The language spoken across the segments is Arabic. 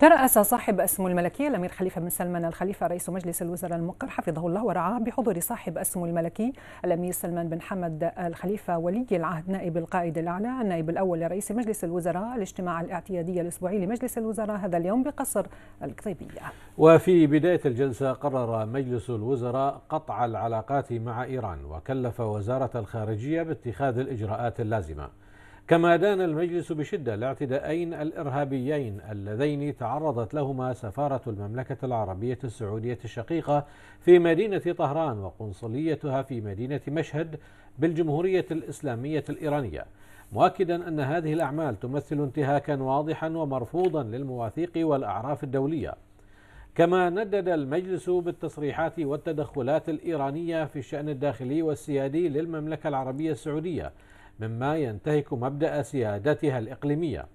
ترأس صاحب السمو الملكية الأمير خليفة بن سلمان الخليفة رئيس مجلس الوزراء المقر حفظه الله ورعاه بحضور صاحب السمو الملكي الأمير سلمان بن حمد الخليفة ولي العهد نائب القائد الأعلى النائب الأول لرئيس مجلس الوزراء الاجتماع الاعتيادي الأسبوعي لمجلس الوزراء هذا اليوم بقصر القطيبية وفي بداية الجلسة قرر مجلس الوزراء قطع العلاقات مع إيران وكلف وزارة الخارجية باتخاذ الإجراءات اللازمة كما دان المجلس بشدة الاعتداءين الإرهابيين اللذين تعرضت لهما سفارة المملكة العربية السعودية الشقيقة في مدينة طهران وقنصليتها في مدينة مشهد بالجمهورية الإسلامية الإيرانية مؤكدا أن هذه الأعمال تمثل انتهاكا واضحا ومرفوضا للمواثيق والأعراف الدولية كما ندد المجلس بالتصريحات والتدخلات الإيرانية في الشأن الداخلي والسيادي للمملكة العربية السعودية مما ينتهك مبدأ سيادتها الإقليمية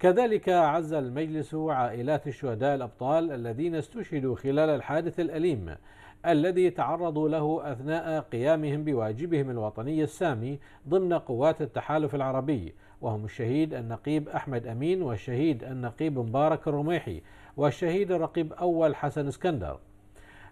كذلك عز المجلس عائلات الشهداء الأبطال الذين استشهدوا خلال الحادث الأليم الذي تعرضوا له أثناء قيامهم بواجبهم الوطني السامي ضمن قوات التحالف العربي وهم الشهيد النقيب أحمد أمين والشهيد النقيب مبارك الرميحي والشهيد الرقيب أول حسن اسكندر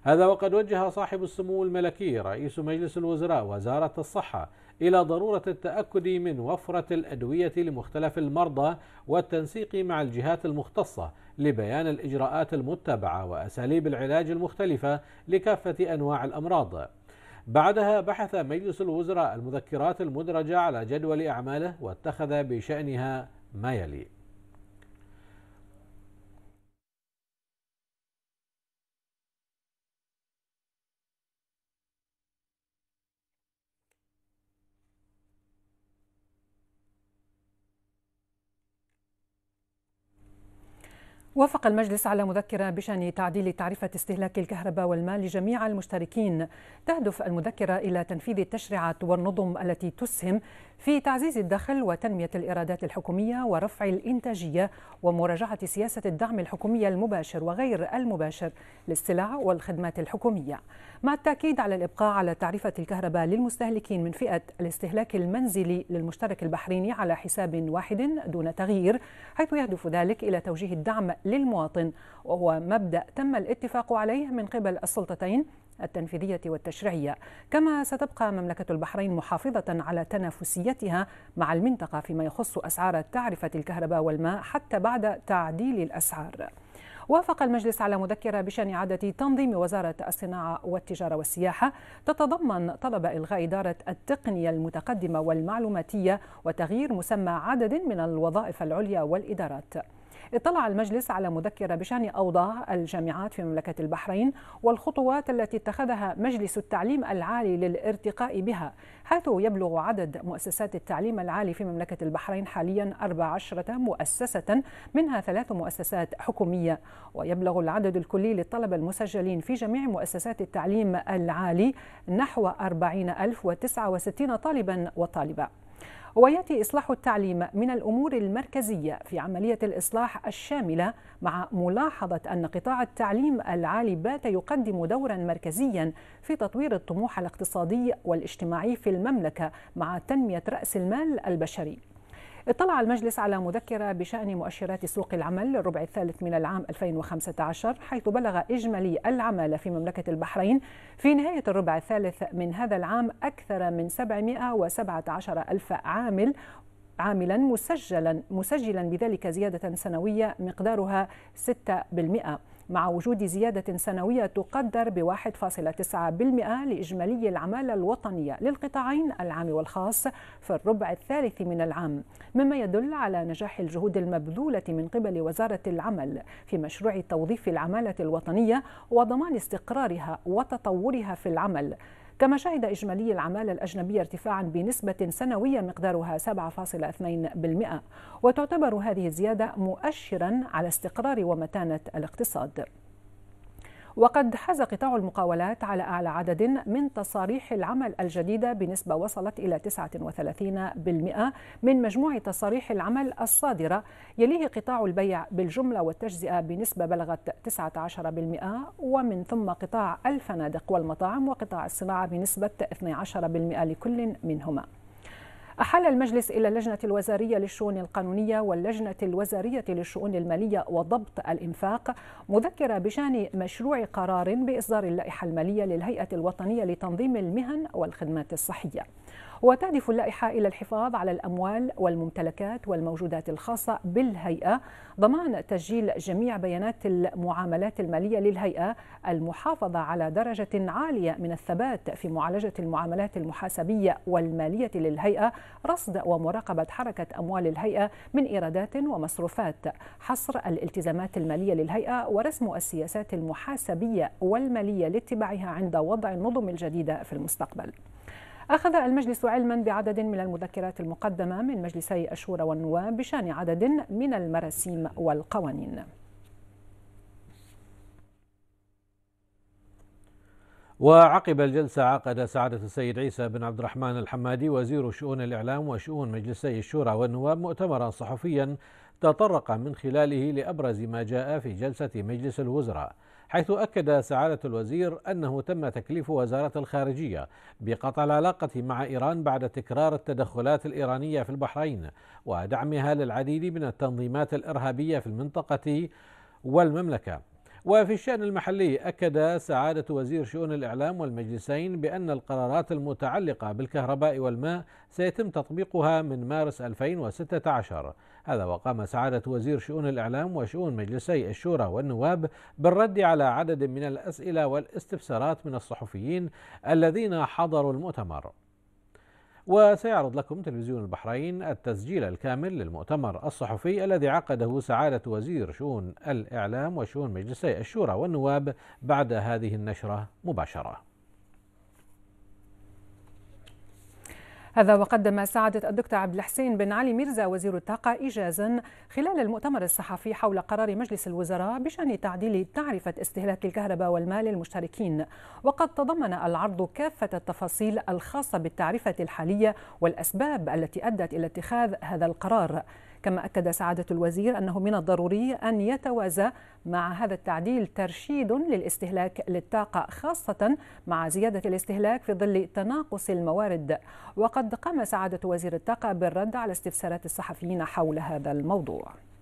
هذا وقد وجه صاحب السمو الملكي رئيس مجلس الوزراء وزارة الصحة إلى ضرورة التأكد من وفرة الأدوية لمختلف المرضى والتنسيق مع الجهات المختصة لبيان الإجراءات المتبعة وأساليب العلاج المختلفة لكافة أنواع الأمراض. بعدها بحث مجلس الوزراء المذكرات المدرجة على جدول أعماله واتخذ بشأنها ما يلي: وافق المجلس على مذكرة بشأن تعديل تعرفة استهلاك الكهرباء والماء لجميع المشتركين تهدف المذكرة إلى تنفيذ التشريعات والنظم التي تسهم في تعزيز الدخل وتنمية الإيرادات الحكومية ورفع الإنتاجية ومراجعة سياسة الدعم الحكومية المباشر وغير المباشر للسلع والخدمات الحكومية مع التأكيد على الإبقاء على تعرفة الكهرباء للمستهلكين من فئة الاستهلاك المنزلي للمشترك البحريني على حساب واحد دون تغيير حيث يهدف ذلك إلى توجيه الدعم للمواطن وهو مبدأ تم الاتفاق عليه من قبل السلطتين التنفيذية والتشريعية كما ستبقى مملكة البحرين محافظة على تنافسيتها مع المنطقة فيما يخص أسعار تعرفة الكهرباء والماء حتى بعد تعديل الأسعار وافق المجلس على مذكرة بشأن إعادة تنظيم وزارة الصناعة والتجارة والسياحة تتضمن طلب إلغاء إدارة التقنية المتقدمة والمعلوماتية وتغيير مسمى عدد من الوظائف العليا والإدارات اطلع المجلس على مذكرة بشأن أوضاع الجامعات في مملكة البحرين والخطوات التي اتخذها مجلس التعليم العالي للارتقاء بها حيث يبلغ عدد مؤسسات التعليم العالي في مملكة البحرين حاليا 14 مؤسسة منها ثلاث مؤسسات حكومية ويبلغ العدد الكلي للطلبة المسجلين في جميع مؤسسات التعليم العالي نحو 40069 طالبا وطالبة وياتي اصلاح التعليم من الامور المركزيه في عمليه الاصلاح الشامله مع ملاحظه ان قطاع التعليم العالي بات يقدم دورا مركزيا في تطوير الطموح الاقتصادي والاجتماعي في المملكه مع تنميه راس المال البشري اطلع المجلس على مذكرة بشأن مؤشرات سوق العمل للربع الثالث من العام 2015 حيث بلغ إجمالي العمالة في مملكة البحرين في نهاية الربع الثالث من هذا العام أكثر من 717 ألف عامل عاملا مسجلا مسجلا بذلك زيادة سنوية مقدارها 6% مع وجود زيادة سنوية تقدر ب 1.9% لإجمالي العمالة الوطنية للقطاعين العام والخاص في الربع الثالث من العام مما يدل على نجاح الجهود المبذولة من قبل وزارة العمل في مشروع توظيف العمالة الوطنية وضمان استقرارها وتطورها في العمل كما شهد إجمالي العمالة الأجنبية ارتفاعا بنسبة سنوية مقدارها 7.2% وتعتبر هذه الزيادة مؤشرا على استقرار ومتانة الاقتصاد وقد حاز قطاع المقاولات على أعلى عدد من تصاريح العمل الجديدة بنسبة وصلت إلى 39% من مجموع تصاريح العمل الصادرة يليه قطاع البيع بالجملة والتجزئة بنسبة بلغت 19% ومن ثم قطاع الفنادق والمطاعم وقطاع الصناعة بنسبة 12% لكل منهما أحال المجلس إلى اللجنة الوزارية للشؤون القانونية واللجنة الوزارية للشؤون المالية وضبط الإنفاق مذكرة بشأن مشروع قرار بإصدار اللائحة المالية للهيئة الوطنية لتنظيم المهن والخدمات الصحية وتهدف اللائحة إلى الحفاظ على الأموال والممتلكات والموجودات الخاصة بالهيئة ضمان تسجيل جميع بيانات المعاملات المالية للهيئة المحافظة على درجة عالية من الثبات في معالجة المعاملات المحاسبية والمالية للهيئة رصد ومراقبة حركة أموال الهيئة من إيرادات ومصروفات حصر الالتزامات المالية للهيئة ورسم السياسات المحاسبية والمالية لاتباعها عند وضع النظم الجديدة في المستقبل أخذ المجلس علما بعدد من المذكرات المقدمة من مجلسي الشورى والنواب بشان عدد من المراسيم والقوانين وعقب الجلسة عقد سعادة السيد عيسى بن عبد الرحمن الحمادي وزير شؤون الإعلام وشؤون مجلسي الشورى والنواب مؤتمرا صحفيا تطرق من خلاله لأبرز ما جاء في جلسة مجلس الوزراء حيث أكد سعادة الوزير أنه تم تكليف وزارة الخارجية بقطع العلاقة مع إيران بعد تكرار التدخلات الإيرانية في البحرين ودعمها للعديد من التنظيمات الإرهابية في المنطقة والمملكة وفي الشأن المحلي أكد سعادة وزير شؤون الإعلام والمجلسين بأن القرارات المتعلقة بالكهرباء والماء سيتم تطبيقها من مارس 2016 هذا وقام سعادة وزير شؤون الإعلام وشؤون مجلسي الشورى والنواب بالرد على عدد من الأسئلة والاستفسارات من الصحفيين الذين حضروا المؤتمر وسيعرض لكم تلفزيون البحرين التسجيل الكامل للمؤتمر الصحفي الذي عقده سعادة وزير شؤون الإعلام وشؤون مجلسي الشورى والنواب بعد هذه النشرة مباشرة هذا وقدم سعادة الدكتور عبد الحسين بن علي ميرزا وزير الطاقة إيجازا خلال المؤتمر الصحفي حول قرار مجلس الوزراء بشأن تعديل تعرفة استهلاك الكهرباء والماء للمشتركين وقد تضمن العرض كافة التفاصيل الخاصة بالتعرفة الحالية والأسباب التي أدت إلى اتخاذ هذا القرار كما أكد سعادة الوزير أنه من الضروري أن يتوازى مع هذا التعديل ترشيد للاستهلاك للطاقة خاصة مع زيادة الاستهلاك في ظل تناقص الموارد وقد قام سعادة وزير الطاقة بالرد على استفسارات الصحفيين حول هذا الموضوع